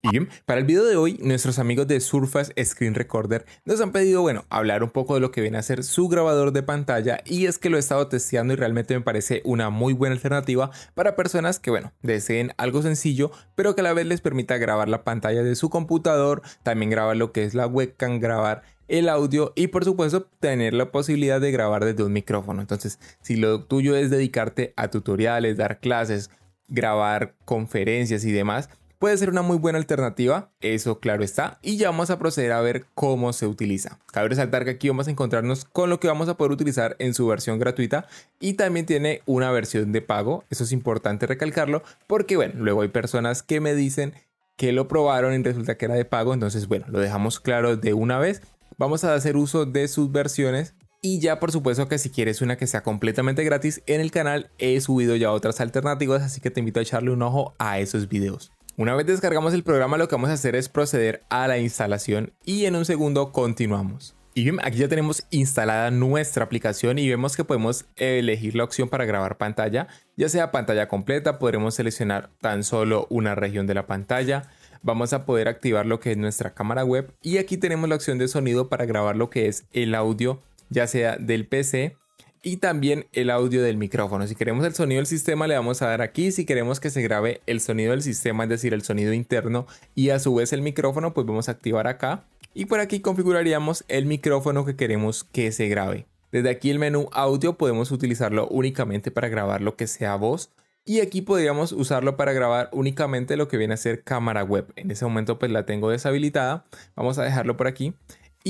Y para el video de hoy, nuestros amigos de Surface Screen Recorder nos han pedido, bueno, hablar un poco de lo que viene a ser su grabador de pantalla y es que lo he estado testeando y realmente me parece una muy buena alternativa para personas que, bueno, deseen algo sencillo, pero que a la vez les permita grabar la pantalla de su computador, también grabar lo que es la webcam, grabar el audio y por supuesto tener la posibilidad de grabar desde un micrófono. Entonces, si lo tuyo es dedicarte a tutoriales, dar clases, grabar conferencias y demás, puede ser una muy buena alternativa, eso claro está, y ya vamos a proceder a ver cómo se utiliza. Cabe resaltar que aquí vamos a encontrarnos con lo que vamos a poder utilizar en su versión gratuita y también tiene una versión de pago, eso es importante recalcarlo, porque bueno, luego hay personas que me dicen que lo probaron y resulta que era de pago, entonces bueno, lo dejamos claro de una vez. Vamos a hacer uso de sus versiones y ya por supuesto que si quieres una que sea completamente gratis en el canal he subido ya otras alternativas, así que te invito a echarle un ojo a esos videos. Una vez descargamos el programa lo que vamos a hacer es proceder a la instalación y en un segundo continuamos. Y bien, aquí ya tenemos instalada nuestra aplicación y vemos que podemos elegir la opción para grabar pantalla, ya sea pantalla completa, podremos seleccionar tan solo una región de la pantalla, vamos a poder activar lo que es nuestra cámara web y aquí tenemos la opción de sonido para grabar lo que es el audio, ya sea del PC y también el audio del micrófono. Si queremos el sonido del sistema le vamos a dar aquí, si queremos que se grabe el sonido del sistema, es decir, el sonido interno y a su vez el micrófono, pues vamos a activar acá y por aquí configuraríamos el micrófono que queremos que se grabe. Desde aquí el menú audio podemos utilizarlo únicamente para grabar lo que sea voz y aquí podríamos usarlo para grabar únicamente lo que viene a ser cámara web. En ese momento pues la tengo deshabilitada, vamos a dejarlo por aquí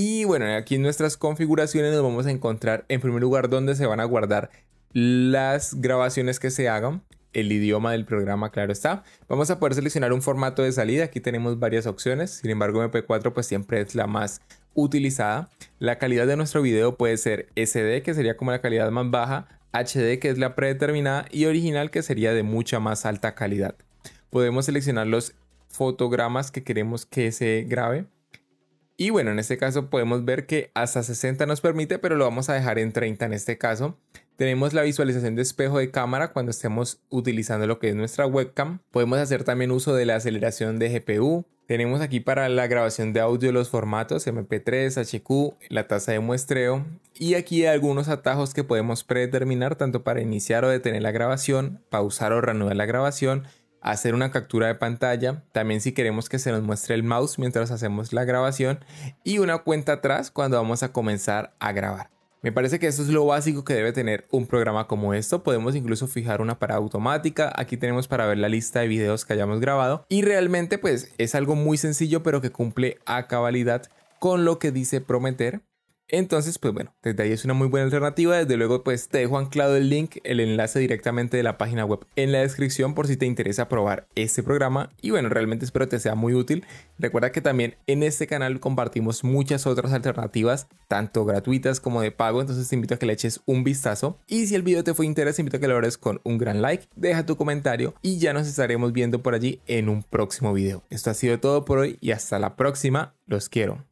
y bueno, aquí en nuestras configuraciones nos vamos a encontrar en primer lugar donde se van a guardar las grabaciones que se hagan, el idioma del programa, claro está. Vamos a poder seleccionar un formato de salida, aquí tenemos varias opciones, sin embargo MP4 pues siempre es la más utilizada. La calidad de nuestro video puede ser SD, que sería como la calidad más baja, HD, que es la predeterminada, y original, que sería de mucha más alta calidad. Podemos seleccionar los fotogramas que queremos que se grabe y bueno, en este caso podemos ver que hasta 60 nos permite, pero lo vamos a dejar en 30 en este caso. Tenemos la visualización de espejo de cámara cuando estemos utilizando lo que es nuestra webcam. Podemos hacer también uso de la aceleración de GPU. Tenemos aquí para la grabación de audio los formatos MP3, HQ, la tasa de muestreo y aquí hay algunos atajos que podemos predeterminar tanto para iniciar o detener la grabación, pausar o reanudar la grabación hacer una captura de pantalla, también si queremos que se nos muestre el mouse mientras hacemos la grabación y una cuenta atrás cuando vamos a comenzar a grabar. Me parece que eso es lo básico que debe tener un programa como esto. Podemos incluso fijar una para automática. Aquí tenemos para ver la lista de videos que hayamos grabado. Y realmente pues es algo muy sencillo pero que cumple a cabalidad con lo que dice prometer entonces, pues bueno, desde ahí es una muy buena alternativa. Desde luego, pues te dejo anclado el link, el enlace directamente de la página web en la descripción por si te interesa probar este programa. Y bueno, realmente espero que te sea muy útil. Recuerda que también en este canal compartimos muchas otras alternativas, tanto gratuitas como de pago. Entonces te invito a que le eches un vistazo. Y si el video te fue interesante, interés, te invito a que lo abres con un gran like, deja tu comentario y ya nos estaremos viendo por allí en un próximo video. Esto ha sido todo por hoy y hasta la próxima. Los quiero.